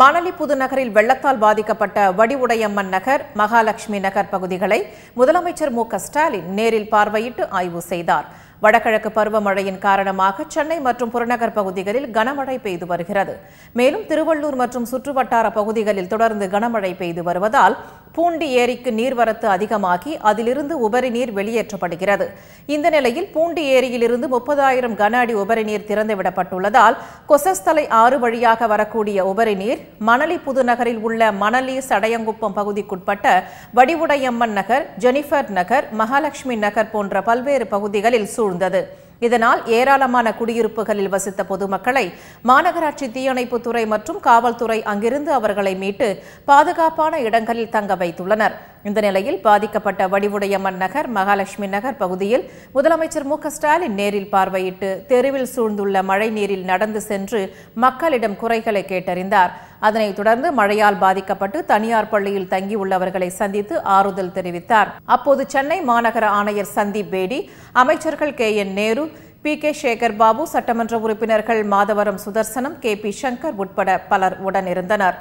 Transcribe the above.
மணலி புதுநகரில் வெள்ளத்தால் பாதிக்கப்பட்ட வடிவுடையம்மன் நகர் மகாலட்சுமி நகர் பகுதிகளை முதலமைச்சர் மு ஸ்டாலின் நேரில் பார்வையிட்டு ஆய்வு செய்தார் வடகிழக்கு பருவமழையின் காரணமாக சென்னை மற்றும் புறநகர் பகுதிகளில் கனமழை பெய்து வருகிறது மேலும் திருவள்ளூர் மற்றும் சுற்றுவட்டார பகுதிகளில் தொடர்ந்து கனமழை பெய்து வருவதால் பூண்டி ஏரிக்கு நீர்வரத்து அதிகமாகி அதிலிருந்து உபரி நீர் வெளியேற்றப்படுகிறது இந்த நிலையில் பூண்டி ஏரியிலிருந்து முப்பதாயிரம் கன அடி உபரி நீர் திறந்துவிடப்பட்டுள்ளதால் கொசஸ்தலை ஆறு வழியாக வரக்கூடிய உபரி நீர் மணலி புதுநகரில் உள்ள மணலி சடையங்குப்பம் பகுதிக்குட்பட்ட வடிவுடையம்மன் நகர் ஜெனிஃபர் நகர் மகாலட்சுமி நகர் போன்ற பல்வேறு பகுதிகளில் சூழ்ந்தது இதனால் ஏராளமான குடியிருப்புகளில் வசித்த பொதுமக்களை மாநகராட்சி தீயணைப்புத்துறை மற்றும் காவல்துறை அங்கிருந்து அவர்களை மீட்டு பாதுகாப்பான இடங்களில் தங்க வைத்துள்ளனர் இந்த நிலையில் பாதிக்கப்பட்ட வடிவுடையம்மன் நகர் மகாலட்சுமி நகர் பகுதியில் முதலமைச்சர் மு ஸ்டாலின் நேரில் பார்வையிட்டு தெருவில் சூழ்ந்துள்ள மழைநீரில் நடந்து சென்று மக்களிடம் குறைகளை கேட்டறிந்தார் அதனைத் தொடர்ந்து மழையால் பாதிக்கப்பட்டு தனியார் பள்ளியில் தங்கியுள்ளவர்களை சந்தித்து ஆறுதல் தெரிவித்தார் அப்போது சென்னை மாநகர ஆணையர் சந்தீப் பேடி அமைச்சர்கள் K N Nehru P K Sekar Babu சட்டமன்ற உறுப்பினர்கள் மாதவரம் சுதர்சனம் கே பி சங்கர் உட்பட பலர் உடனிருந்தனர்